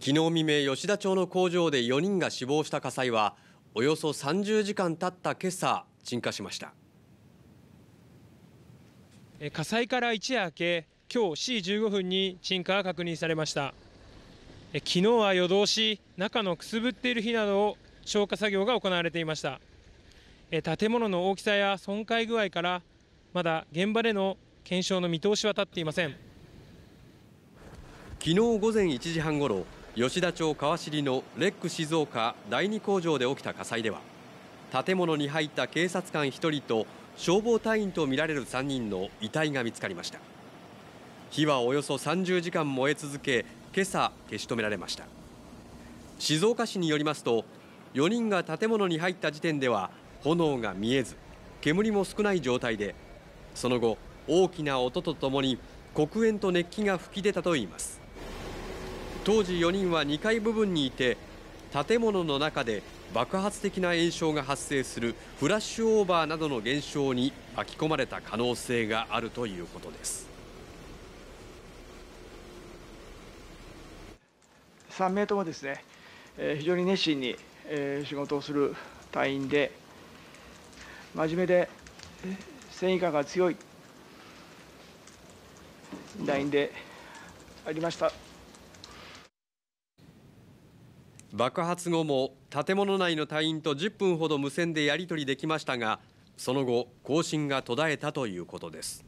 昨日未明、吉田町の工場で4人が死亡した火災は、およそ30時間経った今朝、鎮火しました。火災から一夜明け、今日4時15分に鎮火が確認されました。昨日は夜通し、中のくすぶっている火などを消火作業が行われていました。建物の大きさや損壊具合から、まだ現場での検証の見通しは立っていません。昨日午前1時半ごろ吉田町川尻のレック静岡第二工場で起きた火災では建物に入った警察官1人と消防隊員とみられる3人の遺体が見つかりました火はおよそ30時間燃え続け今朝消し止められました静岡市によりますと4人が建物に入った時点では炎が見えず煙も少ない状態でその後大きな音とともに黒煙と熱気が噴き出たといいます当時4人は2階部分にいて建物の中で爆発的な炎症が発生するフラッシュオーバーなどの現象に巻き込まれた可能性があるということです3名ともですね、えー、非常に熱心に、えー、仕事をする隊員で真面目で繊維感が強い隊員でありました。爆発後も建物内の隊員と10分ほど無線でやり取りできましたがその後更新が途絶えたということです